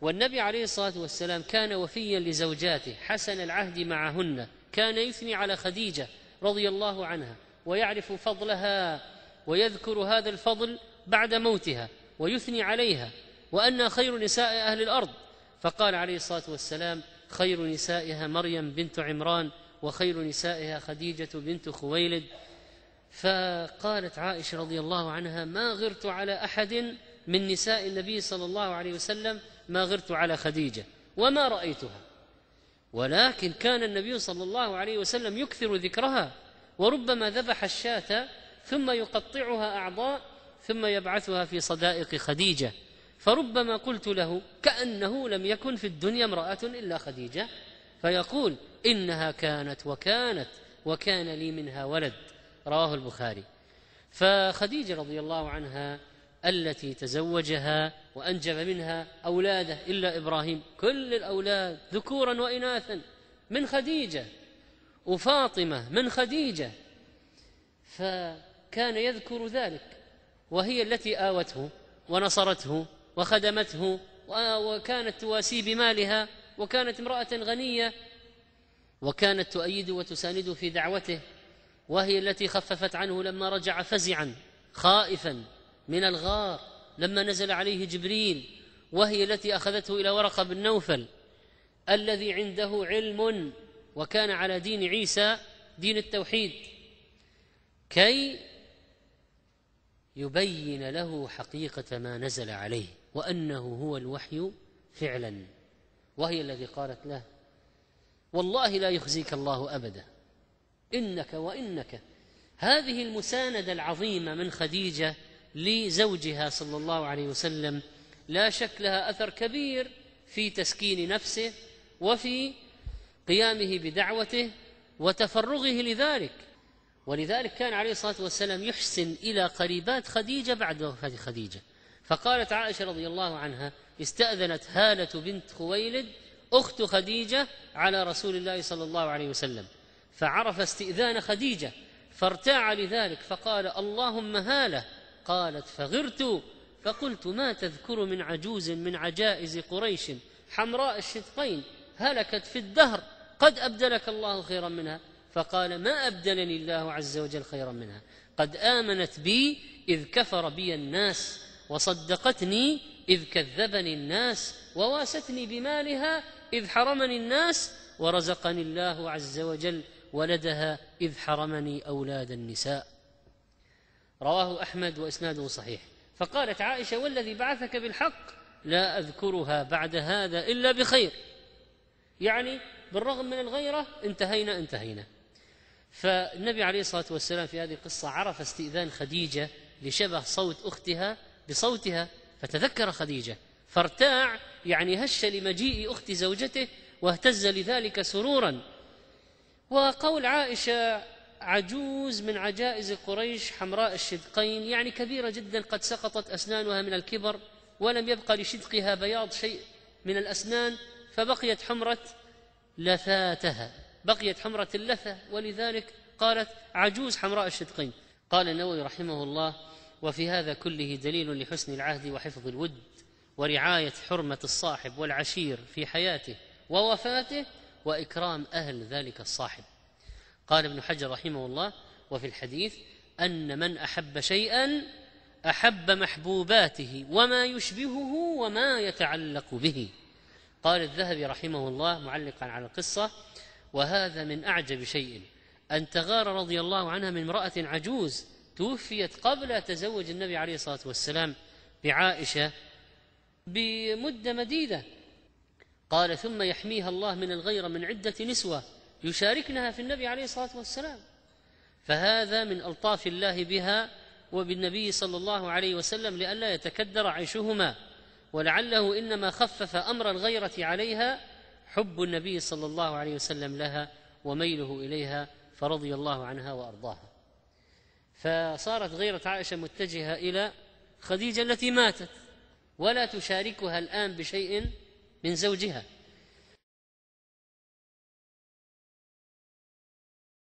والنبي عليه الصلاه والسلام كان وفيا لزوجاته حسن العهد معهن كان يثني على خديجه رضي الله عنها ويعرف فضلها ويذكر هذا الفضل بعد موتها ويثني عليها وأنها خير نساء أهل الأرض فقال عليه الصلاة والسلام خير نسائها مريم بنت عمران وخير نسائها خديجة بنت خويلد فقالت عائشة رضي الله عنها ما غرت على أحد من نساء النبي صلى الله عليه وسلم ما غرت على خديجه وما رايتها ولكن كان النبي صلى الله عليه وسلم يكثر ذكرها وربما ذبح الشاة ثم يقطعها اعضاء ثم يبعثها في صدائق خديجه فربما قلت له كانه لم يكن في الدنيا امراه الا خديجه فيقول انها كانت وكانت وكان لي منها ولد رواه البخاري فخديجه رضي الله عنها التي تزوجها وانجب منها اولاده الا ابراهيم كل الاولاد ذكورا واناثا من خديجه وفاطمه من خديجه فكان يذكر ذلك وهي التي آوته ونصرته وخدمته وكانت تواسيه بمالها وكانت امرأة غنية وكانت تؤيد وتساند في دعوته وهي التي خففت عنه لما رجع فزعا خائفا من الغار لما نزل عليه جبريل وهي التي أخذته إلى ورقة بن نوفل الذي عنده علم وكان على دين عيسى دين التوحيد كي يبين له حقيقة ما نزل عليه وأنه هو الوحي فعلا وهي الذي قالت له والله لا يخزيك الله أبدا إنك وإنك هذه المساندة العظيمة من خديجة لزوجها صلى الله عليه وسلم لا شك لها اثر كبير في تسكين نفسه وفي قيامه بدعوته وتفرغه لذلك ولذلك كان عليه الصلاه والسلام يحسن الى قريبات خديجه بعد وفاه خديجه فقالت عائشه رضي الله عنها استاذنت هاله بنت خويلد اخت خديجه على رسول الله صلى الله عليه وسلم فعرف استئذان خديجه فارتاع لذلك فقال اللهم هاله قالت فغرت فقلت ما تذكر من عجوز من عجائز قريش حمراء الشدقين هلكت في الدهر قد أبدلك الله خيرا منها فقال ما أبدلني الله عز وجل خيرا منها قد آمنت بي إذ كفر بي الناس وصدقتني إذ كذبني الناس وواستني بمالها إذ حرمني الناس ورزقني الله عز وجل ولدها إذ حرمني أولاد النساء رواه أحمد وإسناده صحيح فقالت عائشة والذي بعثك بالحق لا أذكرها بعد هذا إلا بخير يعني بالرغم من الغيرة انتهينا انتهينا فالنبي عليه الصلاة والسلام في هذه القصة عرف استئذان خديجة لشبه صوت أختها بصوتها فتذكر خديجة فارتاع يعني هش لمجيء أخت زوجته واهتز لذلك سرورا وقول عائشة عجوز من عجائز قريش حمراء الشدقين يعني كبيرة جدا قد سقطت أسنانها من الكبر ولم يبقى لشدقها بياض شيء من الأسنان فبقيت حمرة لثاتها بقيت حمرة اللثة ولذلك قالت عجوز حمراء الشدقين قال النووي رحمه الله وفي هذا كله دليل لحسن العهد وحفظ الود ورعاية حرمة الصاحب والعشير في حياته ووفاته وإكرام أهل ذلك الصاحب قال ابن حجر رحمه الله وفي الحديث أن من أحب شيئا أحب محبوباته وما يشبهه وما يتعلق به قال الذهبي رحمه الله معلقا على القصة وهذا من أعجب شيء أن تغار رضي الله عنها من امرأة عجوز توفيت قبل تزوج النبي عليه الصلاة والسلام بعائشة بمدة مديدة قال ثم يحميها الله من الغيرة من عدة نسوة يشاركنها في النبي عليه الصلاة والسلام فهذا من ألطاف الله بها وبالنبي صلى الله عليه وسلم لئلا يتكدر عيشهما ولعله إنما خفف أمر الغيرة عليها حب النبي صلى الله عليه وسلم لها وميله إليها فرضي الله عنها وأرضاها فصارت غيرة عائشة متجهة إلى خديجة التي ماتت ولا تشاركها الآن بشيء من زوجها